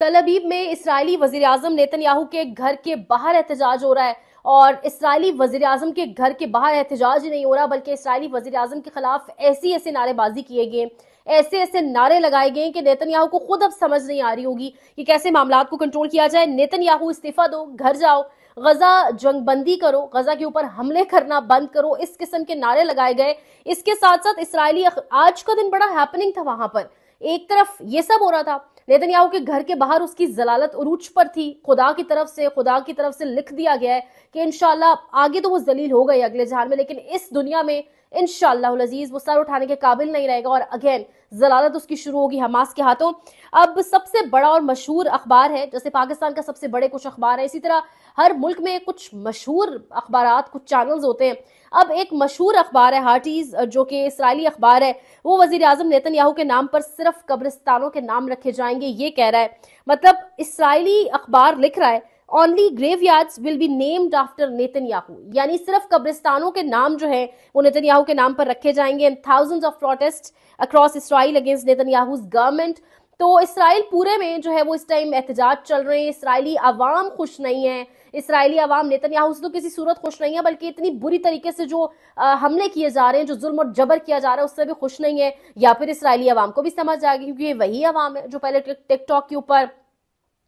तलबीब में इसराइली वजीर अजम नेतन्याहू के घर के बाहर एहतजाज हो रहा है और इसराइली वजीर अजम के घर के बाहर एहतजाज ही नहीं हो रहा बल्कि इसराइली वजीर अजम के खिलाफ ऐसी ऐसे नारेबाजी किए गए ऐसे ऐसे नारे लगाए गए कि नेतन्याहू को खुद अब समझ नहीं आ रही होगी कि कैसे मामला को कंट्रोल किया जाए नेतन्याहू इस्तीफा दो घर जाओ गजा जंगबंदी करो गजा के ऊपर हमले करना बंद करो इस किस्म के नारे लगाए गए इसके साथ साथ इसराइली आज का दिन बड़ा हैपनिंग था वहां पर एक तरफ ये सब हो रहा था नेतन्याहू के घर के बाहर उसकी जलालत उरूज पर थी खुदा की तरफ से खुदा की तरफ से लिख दिया गया है कि इनशाला आगे तो वो जलील हो गई अगले जहान में लेकिन इस दुनिया में इनशाला वो सर उठाने के काबिल नहीं रहेगा और अगेन जलालत उसकी शुरू होगी हमास के हाथों अब सबसे बड़ा और मशहूर अखबार है जैसे पाकिस्तान का सबसे बड़े कुछ अखबार है इसी तरह हर मुल्क में कुछ मशहूर अखबार कुछ चैनल्स होते हैं अब एक मशहूर अखबार है हार्टीज जो कि इसराइली अखबार है वो वजीर आजम नेतन याहू के नाम पर सिर्फ कब्रिस्तानों के नाम रखे जाएंगे ये कह रहा है मतलब इसराइली अखबार लिख रहा है only graveyards will be named after Netanyahu यानी सिर्फ कब्रिस्तानों के नाम जो है वो याहू के नाम पर रखे जाएंगे and thousands of protest across Israel against Netanyahu's government तो इसराइल पूरे में जो है वो इस टाइम एहतजाज चल रहे हैं इसराइली आवाम खुश नहीं है इसराइली आवाम नेतन्याहू से तो किसी सूरत खुश नहीं है बल्कि इतनी बुरी तरीके से जो हमले किए जा रहे हैं जो जुल्म और जबर किया जा रहा है उससे भी खुश नहीं है या फिर इसराइली आवाम को भी समझ आ गया क्योंकि वही आवाम है जो पहले टिकटॉक के ऊपर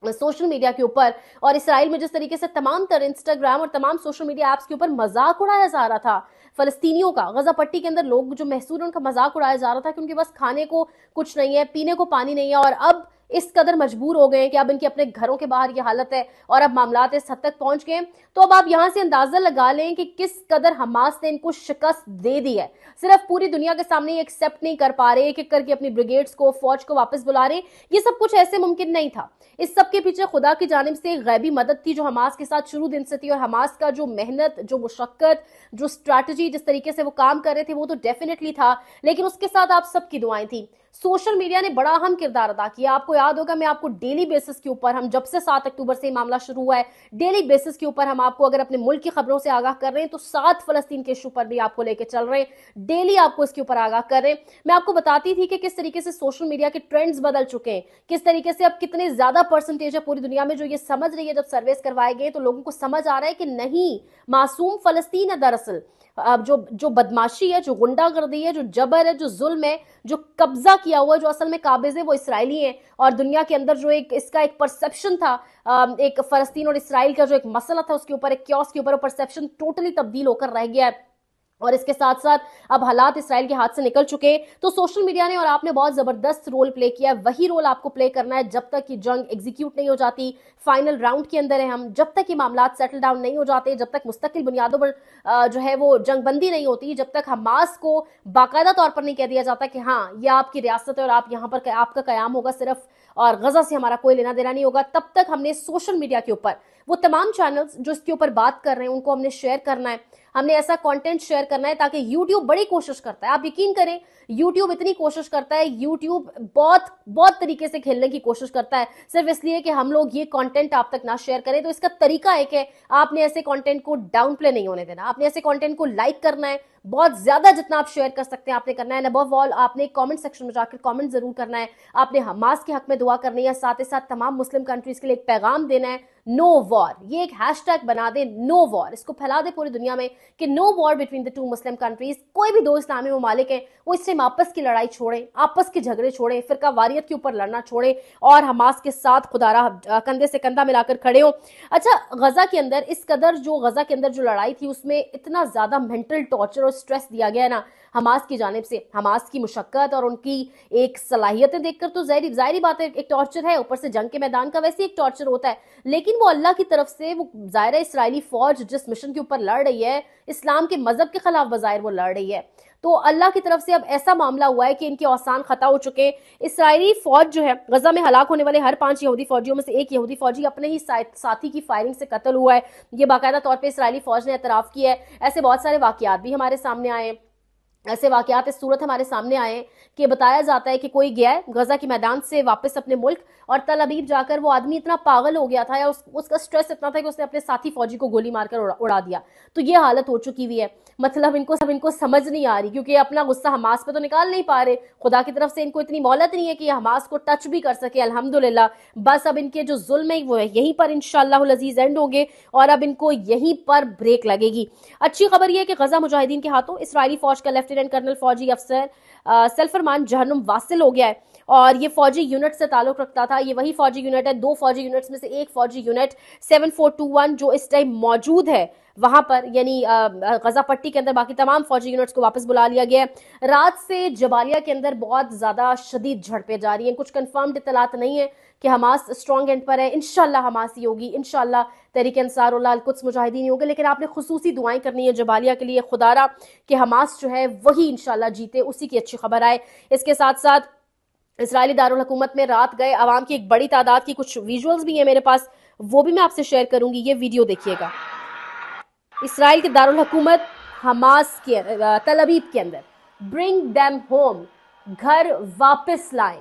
सोशल मीडिया के ऊपर और इसराइल में जिस तरीके से तमाम तर इंस्टाग्राम और तमाम सोशल मीडिया एप्स के ऊपर मजाक उड़ाया जा रहा था फलस्तीनियों का गजा पट्टी के अंदर लोग जो महसूर उनका मजाक उड़ाया जा रहा था कि उनके पास खाने को कुछ नहीं है पीने को पानी नहीं है और अब इस कदर मजबूर हो गए हैं कि अब इनके अपने घरों के बाहर ये हालत है और अब मामला इस हद तक पहुंच गए तो अब आप यहां से अंदाजा लगा लें कि किस कदर हमास ने इनको शिकस्त दे दी है सिर्फ पूरी दुनिया के सामने एक्सेप्ट नहीं कर पा रहे एक एक करके अपनी ब्रिगेड्स को फौज को वापस बुला रहे ये सब कुछ ऐसे मुमकिन नहीं था इस सब के पीछे खुदा की जानब से गैबी मदद थी जो हमास के साथ शुरू दिन से थी और हमास का जो मेहनत जो मुशक्कत जो स्ट्रैटेजी जिस तरीके से वो काम कर रहे थे वो तो डेफिनेटली था लेकिन उसके साथ आप सबकी दुआएं थी सोशल मीडिया ने बड़ा अहम किरदार अदा किया आपको याद होगा मैं आपको डेली बेसिस के ऊपर हम जब से सात अक्टूबर से मामला शुरू हुआ है डेली बेसिस के ऊपर हम आपको अगर अपने मुल्क की खबरों से आगाह कर रहे हैं तो सात फलस्तीन के इशू पर भी आपको लेकर चल रहे हैं डेली आपको इसके ऊपर आगाह कर रहे हैं मैं आपको बताती थी कि किस तरीके से सोशल मीडिया के ट्रेंड्स बदल चुके हैं किस तरीके से अब कितने ज्यादा परसेंटेज है पूरी दुनिया में जो ये समझ रही है जब सर्वेस करवाए गए तो लोगों को समझ आ रहा है कि नहीं मासूम फलस्तीन है दरअसल जो जो बदमाशी है जो गुंडागर्दी है जो जबर है जो जुल्म है जो कब्जा किया हुआ है जो असल में काबिज है वो इसराइली है और दुनिया के अंदर जो एक इसका एक परसेप्शन था एक फलस्तीन और इसराइल का जो एक मसला था उसके ऊपर एक क्योस के ऊपर परसेप्शन टोटली तब्दील होकर रह गया है और इसके साथ साथ अब हालात इसराइल के हाथ से निकल चुके तो सोशल मीडिया ने और आपने बहुत जबरदस्त रोल प्ले किया है वही रोल आपको प्ले करना है जब तक कि जंग एग्जीक्यूट नहीं हो जाती फाइनल राउंड के अंदर है हम जब तक ये मामला सेटल डाउन नहीं हो जाते जब तक मुस्तकिल बुनियादों पर जो है वो जंगबंदी नहीं होती जब तक हमास को बाकायदा तौर पर नहीं कह दिया जाता कि हाँ यह आपकी रियासत है और आप यहाँ पर आपका क्याम होगा सिर्फ और गजा से हमारा कोई लेना देना नहीं होगा तब तक हमने सोशल मीडिया के ऊपर वो तमाम चैनल्स जो इसके ऊपर बात कर रहे हैं उनको हमने शेयर करना है हमने ऐसा कंटेंट शेयर करना है ताकि यूट्यूब बड़ी कोशिश करता है आप यकीन करें यूट्यूब इतनी कोशिश करता है यूट्यूब बहुत बहुत तरीके से खेलने की कोशिश करता है सिर्फ इसलिए कि हम लोग ये कंटेंट आप तक ना शेयर करें तो इसका तरीका एक है आपने ऐसे कंटेंट को डाउन प्ले नहीं होने देना आपने ऐसे कंटेंट को लाइक करना है बहुत ज्यादा जितना आप शेयर कर सकते हैं आपने करना है अब ऑल आपने कमेंट सेक्शन में जाकर कमेंट जरूर करना है आपने हमास के हक में दुआ करनी है साथ ही साथ तमाम मुस्लिम कंट्रीज के लिए एक पैगाम देना है नो वॉर ये एक हैश टैग बना दे नो वॉर इसको फैला दे पूरी दुनिया में कि no war between the two Muslim countries कोई भी दो इस्लामी ममालिक हैं वो इस टाइम आपस की लड़ाई छोड़ें आपस के झगड़े छोड़ें फिरका वारियत के ऊपर लड़ना छोड़ें और हमास के साथ खुदारा कंधे से कंधा मिलाकर खड़े हों अच्छा गजा के अंदर इस कदर जो गजा के अंदर जो लड़ाई थी उसमें इतना ज़्यादा मेंटल टॉर्चर और स्ट्रेस दिया गया ना हमास की जानब से हमास की मुशक्क़त और उनकी एक सलाहियतें देखकर तो जाहिर जाहिर बात है एक टॉर्चर है ऊपर से जंग के मैदान का वैसे एक टॉर्चर होता है लेकिन वो अल्लाह की तरफ से वो ज़ाहिर इसराइली फ़ौज जिस मिशन के ऊपर लड़ रही है इस्लाम के मज़हब के ख़िलाफ़ बज़ाहिर वो लड़ रही है तो अल्लाह की तरफ से अब ऐसा मामला हुआ है कि इनके औसान ख़ता हो चुके हैं इसराइली फ़ौज जो है गजा में हलाक होने वाले हर पांच यहूदी फौजियों में से एक यहूदी फौजी अपने ही साथी की फायरिंग से कत्ल हुआ है ये बाकायदा तौर पर इसराइली फ़ौज ने एतराफ़ किया है ऐसे बहुत सारे वाकियात भी हमारे सामने आए हैं ऐसे वाकत इस सूरत हमारे सामने आए कि बताया जाता है कि कोई गया है गजा के मैदान से वापस अपने मुल्क और तल अबीब जाकर वो आदमी इतना पागल हो गया था या उस, उसका स्ट्रेस इतना था कि उसने अपने साथी फौजी को गोली मारकर उड़ा, उड़ा दिया तो ये हालत हो चुकी हुई है मतलब इनको सब इनको समझ नहीं आ रही क्योंकि अपना गुस्सा हमास पे तो निकाल नहीं पा रहे खुदा की तरफ से इनको इतनी मोहलत नहीं है कि हमास को टच भी कर सके अलहमदुल्ला बस अब इनके जो जुल्म है वो यहीं पर लजीज एंड होंगे और अब इनको यहीं पर ब्रेक लगेगी अच्छी खबर यह है कि गजा मुजाहिदीन के हाथों इसराइली फौज का लेफ्ट लेफ्टिनेंट कर्नल फौजी अफसर सेल्फरमान जहनुम वासिल हो गया है और ये फौजी यूनिट से ताल्लुक रखता था ये वही फौजी यूनिट है दो फौजी यूनिट्स में से एक फौजी यूनिट 7421 जो इस टाइम मौजूद है वहां पर यानी गजा पट्टी के अंदर बाकी तमाम फौजी यूनिट्स को वापस बुला लिया गया है रात से जबालिया के अंदर बहुत ज्यादा शदीद झड़पें जारी हैं कुछ कंफर्म्ड इतलात नहीं है कि हमास स्ट्रॉन्ग एंड पर है इनशाला हमास ही होगी इनशाला तहरीक अंसार कुछ मुजाहिदीन ही होंगे लेकिन आपने खसूसी दुआएं करनी है जबालिया के लिए खुदारा कि हमास जो है वही इनशाला जीते उसी की अच्छी खबर आए इसके साथ साथ इसराइली दारकूमत में रात गए आवाम की एक बड़ी तादाद की कुछ विजुअल्स भी हैं मेरे पास वो भी मैं आपसे शेयर करूंगी ये वीडियो देखिएगा इसराइल के दारकूमत हमास के तलबीब के अंदर ब्रिंग दैम होम घर वापस लाएं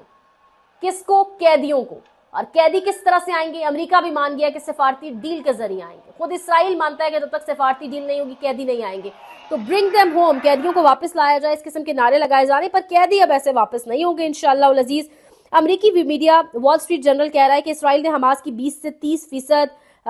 किसको कैदियों को और कैदी किस तरह से आएंगे अमेरिका भी मान गया कि सिफारती डील के जरिए आएंगे खुद इसराइल मानता है कि जब तक सिफारती डील नहीं होगी कैदी नहीं आएंगे तो ब्रिंग देम होम कैदियों को वापस लाया जाए इस किस्म के नारे लगाए जा रहे पर कैदी अब ऐसे वापस नहीं होंगे इनशाला अजीज अमरीकी मीडिया वॉल स्ट्रीट जनरल कह रहा है कि इसराइल ने हमास की बीस से तीस फीसद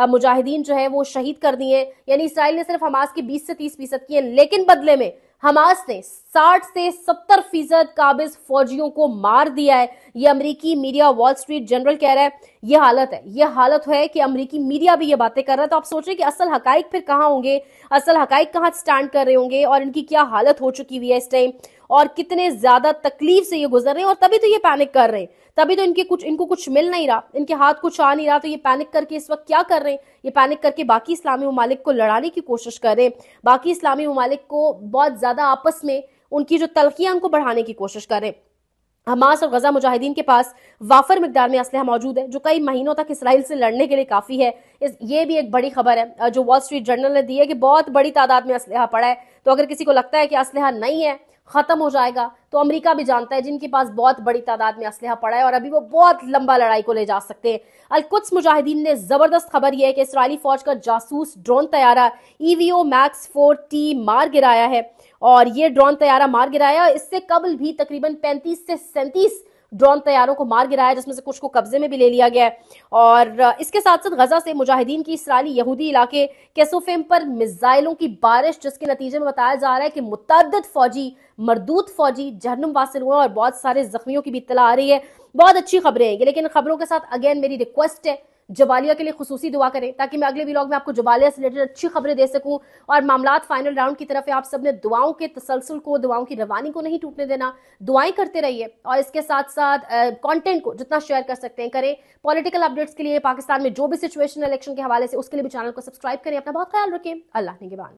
मुजाहिदीन जो है वो शहीद कर दिए यानी इसराइल ने सिर्फ हमास की बीस से तीस फीसद किए लेकिन बदले में हमास ने 60 से 70 फीसद काबिज फौजियों को मार दिया है ये अमेरिकी मीडिया वॉल स्ट्रीट जनरल कह रहा है ये हालत है ये हालत है कि अमेरिकी मीडिया भी ये बातें कर रहा है तो आप सोच रहे कि असल हकाइक फिर कहाँ होंगे असल हकाइक कहाँ स्टैंड कर रहे होंगे और इनकी क्या हालत हो चुकी हुई है इस टाइम और कितने ज्यादा तकलीफ से ये गुजर रहे हैं और तभी तो ये पैनिक कर रहे हैं तभी तो इनके कुछ इनको कुछ मिल नहीं रहा इनके हाथ कुछ आ नहीं रहा तो ये पैनिक करके इस वक्त क्या कर रहे हैं ये पैनिक करके बाकी इस्लामी ममालिक को लड़ाने की कोशिश कर रहे हैं बाकी इस्लामी ममालिक को बहुत ज्यादा आपस में उनकी जो तलखियां उनको बढ़ाने की कोशिश कर रहे हैं हमास और गजा मुजाहिदीन के पास वाफर मकदार में असलह मौजूद है जो कई महीनों तक इसराइल से लड़ने के लिए काफ़ी है इस ये भी एक बड़ी खबर है जो वॉल स्ट्रीट जर्नल ने दी है कि बहुत बड़ी तादाद में असलहा पड़ा है तो अगर किसी को लगता है कि असलहा नहीं है ख़त्म हो जाएगा तो अमेरिका भी जानता है जिनके पास बहुत बड़ी तादाद में असलहा पड़ा है और अभी वो बहुत लंबा लड़ाई को ले जा सकते हैं अलकुत्स मुजाहिदीन ने ज़बरदस्त खबर यह है कि इसराइली फ़ौज का जासूस ड्रोन तैयारा EVO e max four T मार गिराया है और ये ड्रोन तैयारा मार गिराया इससे कबल भी तकरीबन पैंतीस से सैंतीस ड्रोन तैयारों को मार गिराया जिसमें से कुछ को कब्जे में भी ले लिया गया और इसके साथ साथ गजा से मुजाहिदीन की इसराइली यहूदी इलाके केसोफेम पर मिसाइलों की बारिश जिसके नतीजे में बताया जा रहा है कि मुतद फौजी मरदूत फौजी जहनुम वासिल हुए और बहुत सारे जख्मियों की भी इतला आ रही है बहुत अच्छी खबरें हैं लेकिन खबरों के साथ अगेन मेरी रिक्वेस्ट है जबालिया के लिए खसूसी दुआ करें ताकि मैं अगले व्लॉग में आपको जबालिया से रिलेटेड अच्छी खबरें दे सकूं और मामला फाइनल राउंड की तरफ है आप सबने दुआओं के तसलसल को दुआओं की रवानी को नहीं टूटने देना दुआएं करते रहिए और इसके साथ साथ कॉन्टेंट को जितना शेयर कर सकते हैं करें पॉलिटिकल अपडेट्स के लिए पाकिस्तान में जो भी सिचुएशन इलेक्शन के हवाले से उसके लिए भी चैनल को सब्सक्राइब करें अपना बहुत ख्याल रखें अल्लाह ने